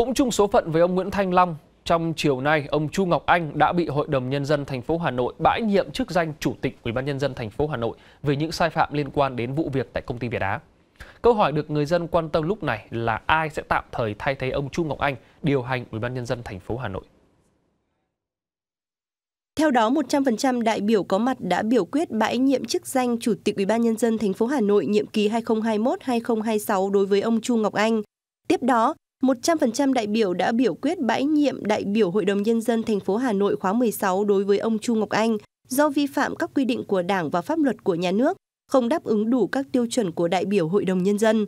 Cũng chung số phận với ông Nguyễn Thanh Long, trong chiều nay, ông Chu Ngọc Anh đã bị Hội đồng nhân dân thành phố Hà Nội bãi nhiệm chức danh Chủ tịch Ủy ban nhân dân thành phố Hà Nội vì những sai phạm liên quan đến vụ việc tại công ty Việt Á. Câu hỏi được người dân quan tâm lúc này là ai sẽ tạm thời thay thế ông Chu Ngọc Anh điều hành Ủy ban nhân dân thành phố Hà Nội. Theo đó, 100% đại biểu có mặt đã biểu quyết bãi nhiệm chức danh Chủ tịch Ủy ban nhân dân thành phố Hà Nội nhiệm kỳ 2021-2026 đối với ông Chu Ngọc Anh. Tiếp đó, 100% đại biểu đã biểu quyết bãi nhiệm đại biểu Hội đồng Nhân dân thành phố Hà Nội khóa 16 đối với ông Chu Ngọc Anh do vi phạm các quy định của Đảng và pháp luật của nhà nước, không đáp ứng đủ các tiêu chuẩn của đại biểu Hội đồng Nhân dân.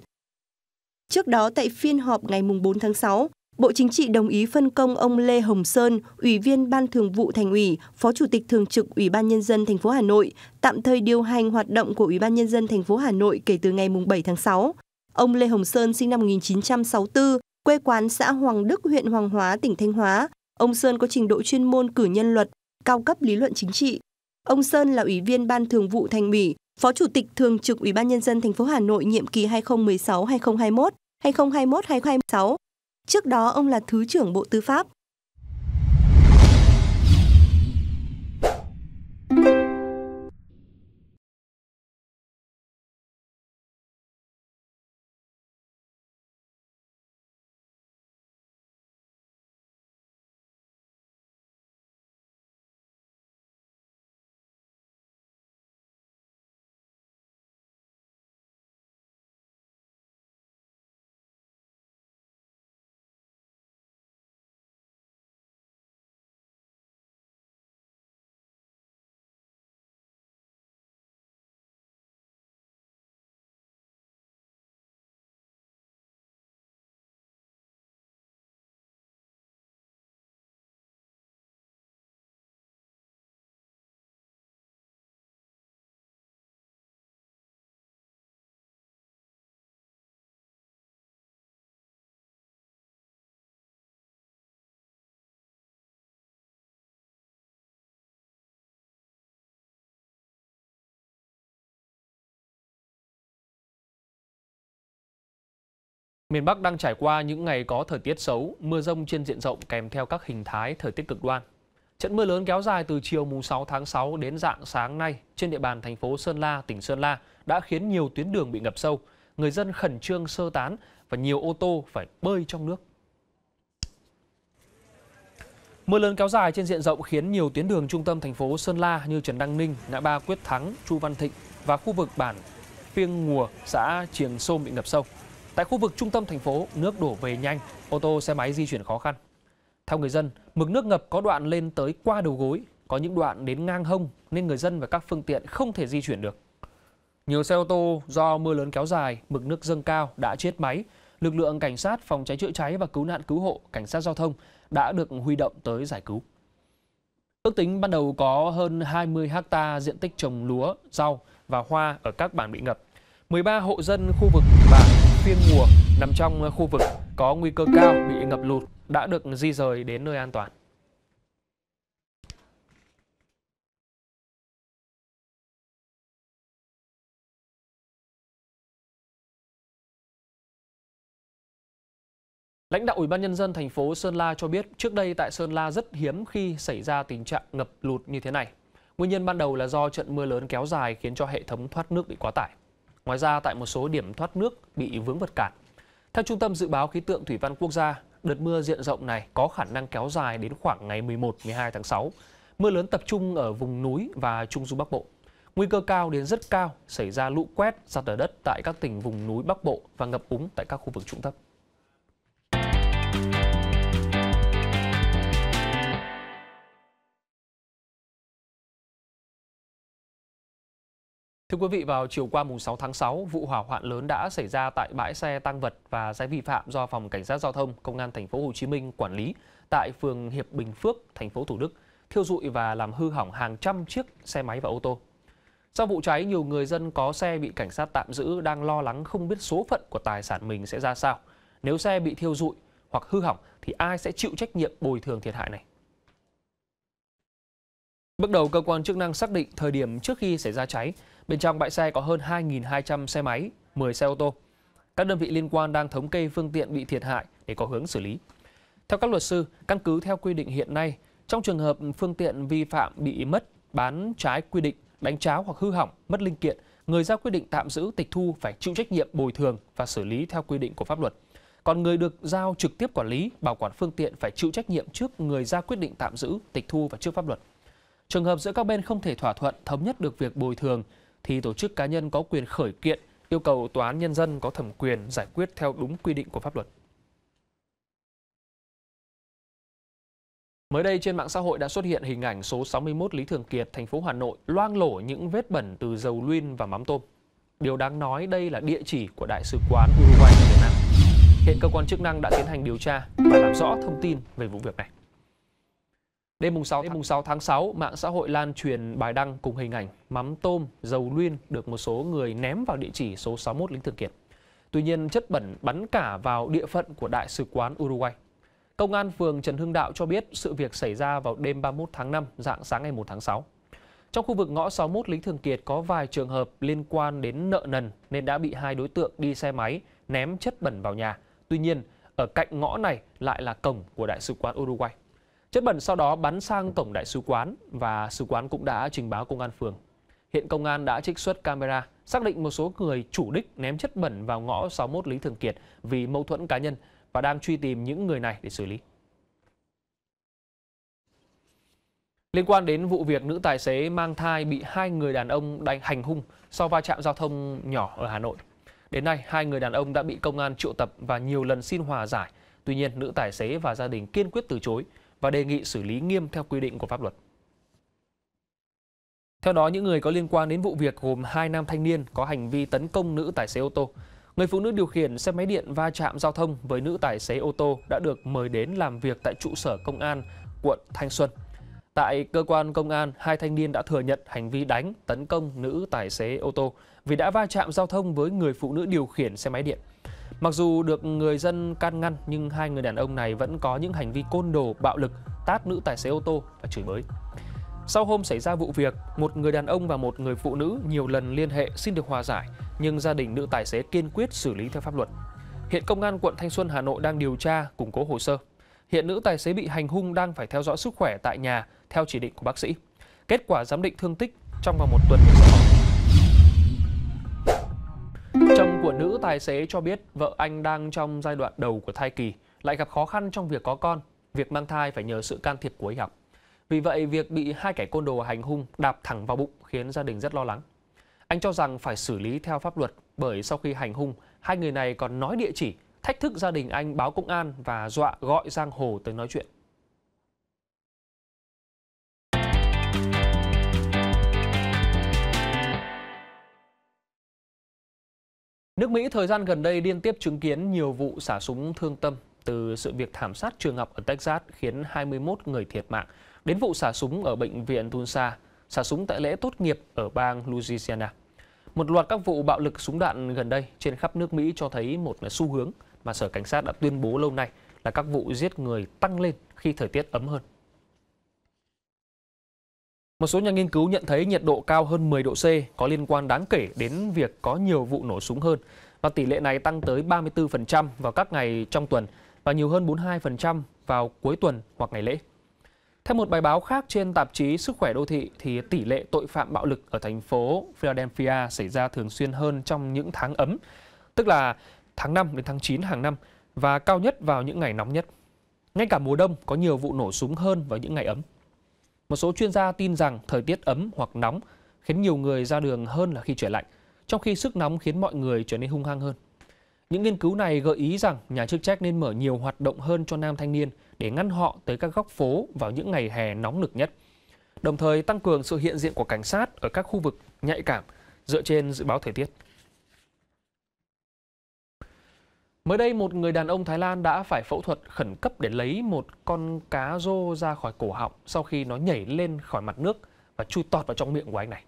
Trước đó tại phiên họp ngày 4 tháng 6, Bộ Chính trị đồng ý phân công ông Lê Hồng Sơn, Ủy viên Ban Thường vụ Thành ủy, Phó Chủ tịch Thường trực Ủy ban Nhân dân thành phố Hà Nội, tạm thời điều hành hoạt động của Ủy ban Nhân dân thành phố Hà Nội kể từ ngày 7 tháng 6. Ông Lê Hồng Sơn sinh năm 1964, Quê quán xã Hoàng Đức, huyện Hoàng Hóa, tỉnh Thanh Hóa, ông Sơn có trình độ chuyên môn cử nhân luật, cao cấp lý luận chính trị. Ông Sơn là ủy viên Ban Thường vụ Thành ủy, Phó Chủ tịch Thường trực Ủy ban Nhân dân thành phố Hà Nội nhiệm kỳ 2016-2021, 2021-2026. Trước đó, ông là Thứ trưởng Bộ Tư pháp, Miền Bắc đang trải qua những ngày có thời tiết xấu, mưa rông trên diện rộng kèm theo các hình thái thời tiết cực đoan. Trận mưa lớn kéo dài từ chiều mùng 6 tháng 6 đến dạng sáng nay trên địa bàn thành phố Sơn La, tỉnh Sơn La đã khiến nhiều tuyến đường bị ngập sâu, người dân khẩn trương sơ tán và nhiều ô tô phải bơi trong nước. Mưa lớn kéo dài trên diện rộng khiến nhiều tuyến đường trung tâm thành phố Sơn La như Trần Đăng Ninh, ngã ba Quyết Thắng, Chu Văn Thịnh và khu vực bản Phiêng Ngùa, xã Triềng Sôm bị ngập sâu. Tại khu vực trung tâm thành phố, nước đổ về nhanh, ô tô xe máy di chuyển khó khăn. Theo người dân, mực nước ngập có đoạn lên tới qua đầu gối, có những đoạn đến ngang hông nên người dân và các phương tiện không thể di chuyển được. Nhiều xe ô tô do mưa lớn kéo dài, mực nước dâng cao đã chết máy. Lực lượng cảnh sát phòng cháy chữa cháy và cứu nạn cứu hộ, cảnh sát giao thông đã được huy động tới giải cứu. Ước tính ban đầu có hơn 20 ha diện tích trồng lúa, rau và hoa ở các bản bị ngập. 13 hộ dân khu vực bản phiên mùa nằm trong khu vực có nguy cơ cao bị ngập lụt đã được di rời đến nơi an toàn. Lãnh đạo Ủy ban nhân dân thành phố Sơn La cho biết trước đây tại Sơn La rất hiếm khi xảy ra tình trạng ngập lụt như thế này. Nguyên nhân ban đầu là do trận mưa lớn kéo dài khiến cho hệ thống thoát nước bị quá tải. Ngoài ra, tại một số điểm thoát nước bị vướng vật cản. Theo Trung tâm Dự báo Khí tượng Thủy văn Quốc gia, đợt mưa diện rộng này có khả năng kéo dài đến khoảng ngày 11-12 tháng 6. Mưa lớn tập trung ở vùng núi và Trung Du Bắc Bộ. Nguy cơ cao đến rất cao xảy ra lũ quét, sạt lở đất tại các tỉnh vùng núi Bắc Bộ và ngập úng tại các khu vực trũng thấp. Thưa quý vị, vào chiều qua mùng 6 tháng 6, vụ hỏa hoạn lớn đã xảy ra tại bãi xe tăng vật và xe vi phạm do phòng cảnh sát giao thông công an thành phố Hồ Chí Minh quản lý tại phường Hiệp Bình Phước, thành phố Thủ Đức, thiêu rụi và làm hư hỏng hàng trăm chiếc xe máy và ô tô. Sau vụ cháy, nhiều người dân có xe bị cảnh sát tạm giữ đang lo lắng không biết số phận của tài sản mình sẽ ra sao. Nếu xe bị thiêu rụi hoặc hư hỏng thì ai sẽ chịu trách nhiệm bồi thường thiệt hại này? Bước đầu, cơ quan chức năng xác định thời điểm trước khi xảy ra cháy, Bên trong bãi xe có hơn 2.200 xe máy, 10 xe ô tô. Các đơn vị liên quan đang thống kê phương tiện bị thiệt hại để có hướng xử lý. Theo các luật sư, căn cứ theo quy định hiện nay, trong trường hợp phương tiện vi phạm bị mất, bán trái quy định, đánh cháo hoặc hư hỏng, mất linh kiện, người ra quyết định tạm giữ tịch thu phải chịu trách nhiệm bồi thường và xử lý theo quy định của pháp luật. Còn người được giao trực tiếp quản lý, bảo quản phương tiện phải chịu trách nhiệm trước người ra quyết định tạm giữ, tịch thu và trước pháp luật. Trường hợp giữa các bên không thể thỏa thuận thống nhất được việc bồi thường thì tổ chức cá nhân có quyền khởi kiện, yêu cầu tòa án nhân dân có thẩm quyền giải quyết theo đúng quy định của pháp luật. Mới đây trên mạng xã hội đã xuất hiện hình ảnh số 61 Lý Thường Kiệt, thành phố Hà Nội loang lổ những vết bẩn từ dầu luyên và mắm tôm. Điều đáng nói đây là địa chỉ của Đại sứ quán Uruguay tại Việt Nam. Hiện cơ quan chức năng đã tiến hành điều tra và làm rõ thông tin về vụ việc này. Đêm mùng 6, mùng 6 tháng 6, mạng xã hội lan truyền bài đăng cùng hình ảnh mắm tôm, dầu luyên được một số người ném vào địa chỉ số 61 Lý Thường Kiệt. Tuy nhiên, chất bẩn bắn cả vào địa phận của Đại sứ quán Uruguay. Công an phường Trần Hưng Đạo cho biết sự việc xảy ra vào đêm 31 tháng 5, dạng sáng ngày 1 tháng 6. Trong khu vực ngõ 61 Lý Thường Kiệt có vài trường hợp liên quan đến nợ nần nên đã bị hai đối tượng đi xe máy ném chất bẩn vào nhà. Tuy nhiên, ở cạnh ngõ này lại là cổng của Đại sứ quán Uruguay. Chất bẩn sau đó bắn sang cổng đại sứ quán và sứ quán cũng đã trình báo công an phường. Hiện công an đã trích xuất camera, xác định một số người chủ đích ném chất bẩn vào ngõ 61 Lý Thường Kiệt vì mâu thuẫn cá nhân và đang truy tìm những người này để xử lý. Liên quan đến vụ việc nữ tài xế mang thai bị hai người đàn ông đánh hành hung sau va chạm giao thông nhỏ ở Hà Nội. Đến nay, hai người đàn ông đã bị công an triệu tập và nhiều lần xin hòa giải. Tuy nhiên, nữ tài xế và gia đình kiên quyết từ chối và đề nghị xử lý nghiêm theo quy định của pháp luật. Theo đó, những người có liên quan đến vụ việc gồm hai nam thanh niên có hành vi tấn công nữ tài xế ô tô. Người phụ nữ điều khiển xe máy điện va chạm giao thông với nữ tài xế ô tô đã được mời đến làm việc tại trụ sở công an quận Thanh Xuân. Tại cơ quan công an, hai thanh niên đã thừa nhận hành vi đánh, tấn công nữ tài xế ô tô vì đã va chạm giao thông với người phụ nữ điều khiển xe máy điện. Mặc dù được người dân can ngăn nhưng hai người đàn ông này vẫn có những hành vi côn đồ, bạo lực, tát nữ tài xế ô tô và chửi bới. Sau hôm xảy ra vụ việc, một người đàn ông và một người phụ nữ nhiều lần liên hệ xin được hòa giải, nhưng gia đình nữ tài xế kiên quyết xử lý theo pháp luật. Hiện Công an quận Thanh Xuân Hà Nội đang điều tra, củng cố hồ sơ. Hiện nữ tài xế bị hành hung đang phải theo dõi sức khỏe tại nhà theo chỉ định của bác sĩ. Kết quả giám định thương tích trong vòng một tuần sẽ Chồng của nữ tài xế cho biết vợ anh đang trong giai đoạn đầu của thai kỳ, lại gặp khó khăn trong việc có con, việc mang thai phải nhờ sự can thiệp của y học. Vì vậy, việc bị hai kẻ côn đồ hành hung đạp thẳng vào bụng khiến gia đình rất lo lắng. Anh cho rằng phải xử lý theo pháp luật bởi sau khi hành hung, hai người này còn nói địa chỉ, thách thức gia đình anh báo công an và dọa gọi Giang Hồ tới nói chuyện. Nước Mỹ thời gian gần đây liên tiếp chứng kiến nhiều vụ xả súng thương tâm từ sự việc thảm sát trường học ở Texas khiến 21 người thiệt mạng đến vụ xả súng ở bệnh viện Tulsa, xả súng tại lễ tốt nghiệp ở bang Louisiana. Một loạt các vụ bạo lực súng đạn gần đây trên khắp nước Mỹ cho thấy một xu hướng mà Sở Cảnh sát đã tuyên bố lâu nay là các vụ giết người tăng lên khi thời tiết ấm hơn. Một số nhà nghiên cứu nhận thấy nhiệt độ cao hơn 10 độ C có liên quan đáng kể đến việc có nhiều vụ nổ súng hơn và tỷ lệ này tăng tới 34% vào các ngày trong tuần và nhiều hơn 42% vào cuối tuần hoặc ngày lễ. Theo một bài báo khác trên tạp chí Sức khỏe đô thị thì tỷ lệ tội phạm bạo lực ở thành phố Philadelphia xảy ra thường xuyên hơn trong những tháng ấm, tức là tháng 5 đến tháng 9 hàng năm và cao nhất vào những ngày nóng nhất. Ngay cả mùa đông có nhiều vụ nổ súng hơn vào những ngày ấm. Một số chuyên gia tin rằng thời tiết ấm hoặc nóng khiến nhiều người ra đường hơn là khi trời lạnh, trong khi sức nóng khiến mọi người trở nên hung hăng hơn. Những nghiên cứu này gợi ý rằng nhà chức trách nên mở nhiều hoạt động hơn cho nam thanh niên để ngăn họ tới các góc phố vào những ngày hè nóng nực nhất. Đồng thời tăng cường sự hiện diện của cảnh sát ở các khu vực nhạy cảm dựa trên dự báo thời tiết. Mới đây, một người đàn ông Thái Lan đã phải phẫu thuật khẩn cấp để lấy một con cá rô ra khỏi cổ họng sau khi nó nhảy lên khỏi mặt nước và chui tọt vào trong miệng của anh này.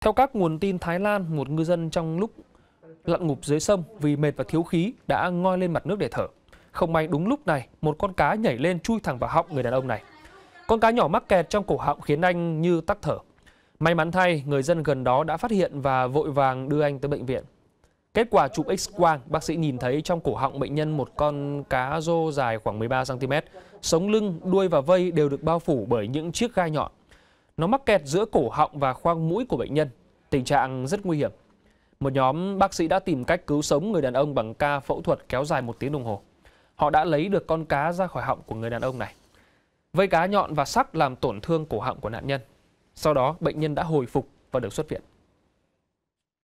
Theo các nguồn tin Thái Lan, một ngư dân trong lúc lặn ngụp dưới sông vì mệt và thiếu khí đã ngoi lên mặt nước để thở. Không may đúng lúc này, một con cá nhảy lên chui thẳng vào họng người đàn ông này. Con cá nhỏ mắc kẹt trong cổ họng khiến anh như tắc thở. May mắn thay, người dân gần đó đã phát hiện và vội vàng đưa anh tới bệnh viện. Kết quả chụp X-quang, bác sĩ nhìn thấy trong cổ họng bệnh nhân một con cá rô dài khoảng 13cm. Sống lưng, đuôi và vây đều được bao phủ bởi những chiếc gai nhọn. Nó mắc kẹt giữa cổ họng và khoang mũi của bệnh nhân. Tình trạng rất nguy hiểm. Một nhóm bác sĩ đã tìm cách cứu sống người đàn ông bằng ca phẫu thuật kéo dài một tiếng đồng hồ. Họ đã lấy được con cá ra khỏi họng của người đàn ông này. Vây cá nhọn và sắc làm tổn thương cổ họng của nạn nhân. Sau đó, bệnh nhân đã hồi phục và được xuất viện.